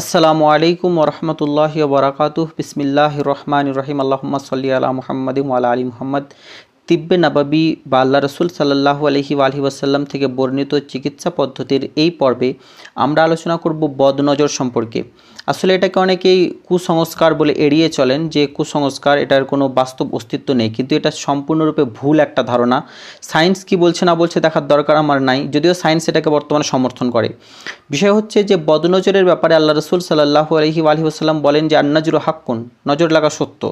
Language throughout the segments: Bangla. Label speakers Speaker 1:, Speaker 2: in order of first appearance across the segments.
Speaker 1: السلام علیکم ورحمۃ اللہ وبرکاتہ بسم اللہ الرحمن الرحیم اللہم صلی اللہ محمد وعلی محمد তিব্বে নাবাবি বা আল্লাহ রসুল সাল্লাহু আলহি আলহি ওয়াসাল্লাম থেকে বর্ণিত চিকিৎসা পদ্ধতির এই পর্বে আমরা আলোচনা করব বদনজর সম্পর্কে আসলে এটাকে অনেকেই কুসংস্কার বলে এড়িয়ে চলেন যে কুসংস্কার এটার কোনো বাস্তব অস্তিত্ব নেই কিন্তু এটা সম্পূর্ণরূপে ভুল একটা ধারণা সায়েন্স কি বলছে না বলছে দেখার দরকার আমার নাই যদিও সায়েন্স এটাকে বর্তমানে সমর্থন করে বিষয় হচ্ছে যে বদনজরের ব্যাপারে আল্লাহ রসুল সাল্লাহু আলহি আলহি ওসাল্লাম বলেন যে আর নজর হাক্কুন নজর লাগা সত্য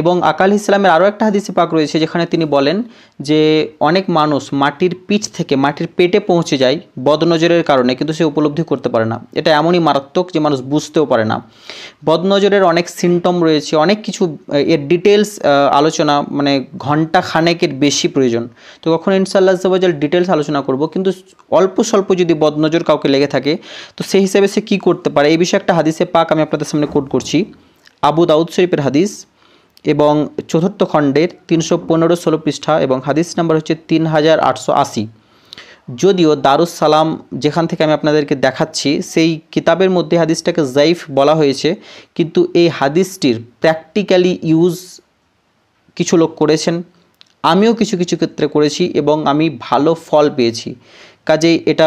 Speaker 1: এবং আকাল ইসলামের আরও একটা হাদিসে পাক রয়েছে যেখানে তিনি বলেন যে অনেক মানুষ মাটির পিঠ থেকে মাটির পেটে পৌঁছে যায় বদনজরের কারণে কিন্তু সে উপলব্ধি করতে পারে না এটা এমনই মারাত্মক যে মানুষ বুঝতেও পারে না বদনজরের অনেক সিমটম রয়েছে অনেক কিছু এর ডিটেলস আলোচনা মানে ঘন্টা খানেকের বেশি প্রয়োজন তো কখন ইনশাল্লাহ সাবাজাল ডিটেলস আলোচনা করব কিন্তু অল্প স্বল্প যদি বদনজর কাউকে লেগে থাকে তো সেই হিসেবে সে কী করতে পারে এই বিষয়ে একটা হাদিসে পাক আমি আপনাদের সামনে কোট করছি আবু দাউদ শরীফের হাদিস এবং চতুর্থ খণ্ডের তিনশো পনেরো ষোলো পৃষ্ঠা এবং হাদিস নাম্বার হচ্ছে তিন হাজার আটশো আশি যদিও দারুস সালাম যেখান থেকে আমি আপনাদেরকে দেখাচ্ছি সেই কিতাবের মধ্যে হাদিসটাকে জাইফ বলা হয়েছে কিন্তু এই হাদিসটির প্র্যাকটিক্যালি ইউজ কিছু লোক করেছেন আমিও কিছু কিছু ক্ষেত্রে করেছি এবং আমি ভালো ফল পেয়েছি কাজেই এটা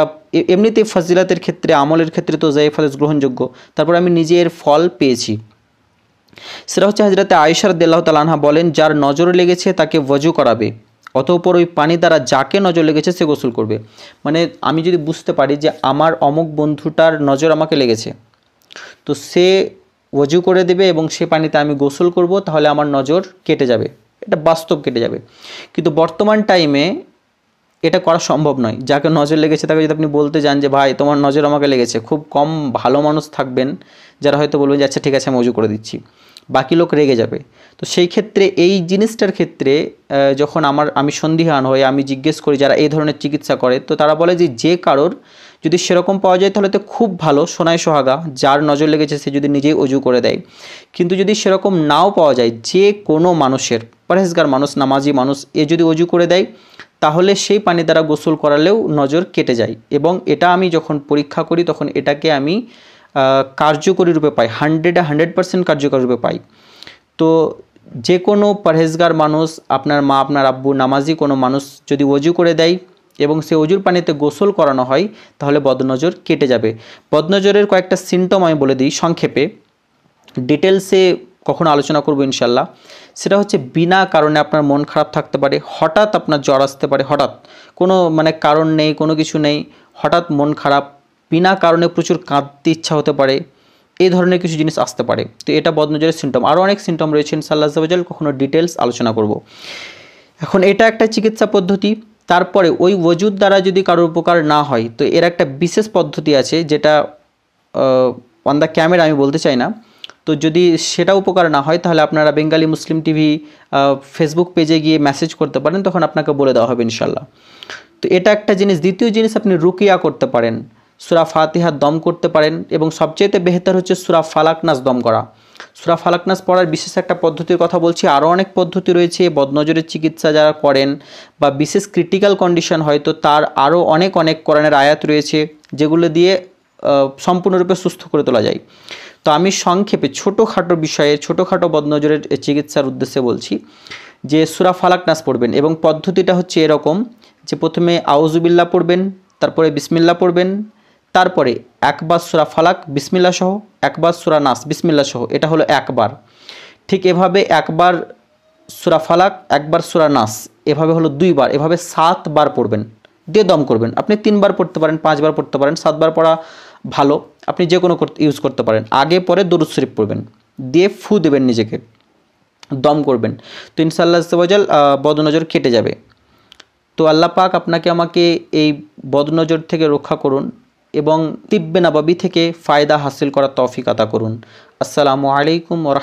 Speaker 1: এমনিতেই ফজিলাতের ক্ষেত্রে আমলের ক্ষেত্রে তো জাইফ হাদিস গ্রহণযোগ্য তারপর আমি নিজের ফল পেয়েছি সেটা হচ্ছে হাজরাতে আয়সার দেল্লাহ তালানহা বলেন যার নজর লেগেছে তাকে ওজু করাবে অতঃপর ওই পানি দ্বারা যাকে নজর লেগেছে সে গোসল করবে মানে আমি যদি বুঝতে পারি যে আমার অমুক বন্ধুটার নজর আমাকে লেগেছে তো সে ওজু করে দেবে এবং সে পানিতে আমি গোসল করব তাহলে আমার নজর কেটে যাবে এটা বাস্তব কেটে যাবে কিন্তু বর্তমান টাইমে এটা করা সম্ভব নয় যাকে নজর লেগেছে তাকে যদি আপনি বলতে যান যে ভাই তোমার নজর আমাকে লেগেছে খুব কম ভালো মানুষ থাকবেন যারা হয়তো বলবেন যে আচ্ছা ঠিক আছে আমি অজু করে দিচ্ছি বাকি লোক রেগে যাবে তো সেই ক্ষেত্রে এই জিনিসটার ক্ষেত্রে যখন আমার আমি সন্দিহান হই আমি জিজ্ঞেস করি যারা এই ধরনের চিকিৎসা করে তো তারা বলে যে যে কারোর যদি সেরকম পাওয়া যায় তাহলে তো খুব ভালো সোনায় সোহাগা যার নজর লেগেছে সে যদি নিজেই অজু করে দেয় কিন্তু যদি সেরকম নাও পাওয়া যায় যে কোনো মানুষের পরেজগার মানুষ নামাজি মানুষ এ যদি অজু করে দেয় তাহলে সেই পানি দ্বারা গোসল করালেও নজর কেটে যায় এবং এটা আমি যখন পরীক্ষা করি তখন এটাকে আমি কার্যকরী রূপে পাই হান্ড্রেডে হান্ড্রেড পার্সেন্ট কার্যকরী রূপে পাই তো যে কোনো পরহেজগার মানুষ আপনার মা আপনার আব্বু নামাজি কোনো মানুষ যদি অজু করে দেয় এবং সে অজুর পানিতে গোসল করানো হয় তাহলে বদনজর কেটে যাবে বদনজরের কয়েকটা সিমটম আমি বলে দিই সংক্ষেপে ডিটেলসে কখনো আলোচনা করবো ইনশাল্লাহ সেটা হচ্ছে বিনা কারণে আপনার মন খারাপ থাকতে পারে হঠাৎ আপনার জ্বর আসতে পারে হঠাৎ কোনো মানে কারণ নেই কোনো কিছু নেই হঠাৎ মন খারাপ বিনা কারণে প্রচুর কাঁদতে ইচ্ছা হতে পারে এই ধরনের কিছু জিনিস আসতে পারে তো এটা বদনজরের সিমটম আরও অনেক সিমটম রয়েছে ইনশাল্লাহ জবাজাল কখনো ডিটেলস আলোচনা করব এখন এটা একটা চিকিৎসা পদ্ধতি তারপরে ওই ওজুদ দ্বারা যদি কারোর উপকার না হয় তো এর একটা বিশেষ পদ্ধতি আছে যেটা অন দ্য ক্যামেরা আমি বলতে চাই না তো যদি সেটা উপকার না হয় তাহলে আপনারা বেঙ্গালি মুসলিম টিভি ফেসবুক পেজে গিয়ে মেসেজ করতে পারেন তখন আপনাকে বলে দেওয়া হবে ইনশাল্লাহ তো এটা একটা জিনিস দ্বিতীয় জিনিস আপনি রুকিয়া করতে পারেন সুরা ফাতিহা দম করতে পারেন এবং সবচেয়েতে বেহতর হচ্ছে সুরা ফালাকনাস দম করা সুরা ফালাকনাস পড়ার বিশেষ একটা পদ্ধতির কথা বলছি আরও অনেক পদ্ধতি রয়েছে বদনজরের চিকিৎসা যারা করেন বা বিশেষ ক্রিটিক্যাল কন্ডিশন হয়তো তার আরও অনেক অনেক করণের আয়াত রয়েছে যেগুলো দিয়ে সম্পূর্ণরূপে সুস্থ করে তোলা যায় তো আমি সংক্ষেপে ছোটোখাটো বিষয়ে ছোটোখাটো বদনজরের চিকিৎসার উদ্দেশ্যে বলছি যে সুরা ফালাকনাস পড়বেন এবং পদ্ধতিটা হচ্ছে এরকম যে প্রথমে আউজুবিল্লা পড়বেন তারপরে বিসমিল্লা পড়বেন তারপরে একবার সুরা ফালাক বিসমিল্লা সহ একবার সুরা নাস বিসমিল্লা সহ এটা হলো একবার ঠিক এভাবে একবার সুরা ফালাক একবার সুরা নাস এভাবে হলো দুইবার এভাবে সাতবার পড়বেন দিয়ে দম করবেন আপনি তিনবার পড়তে পারেন পাঁচবার পড়তে পারেন সাতবার পড়া ভালো আপনি যে কোনো করতে ইউজ করতে পারেন আগে পরে দরুদ শরীফ পড়বেন দিয়ে ফু দেবেন নিজেকে দম করবেন তো ইনশাল্লাহ সবাজাল বদনজর কেটে যাবে তো আল্লাহ পাক আপনাকে আমাকে এই বদনজর থেকে রক্ষা করুন এবং তিব্বে নাবাবি থেকে ফায়দা হাসিল করার তৌফিক আতা করুন আসসালামু আলাইকুম ওরা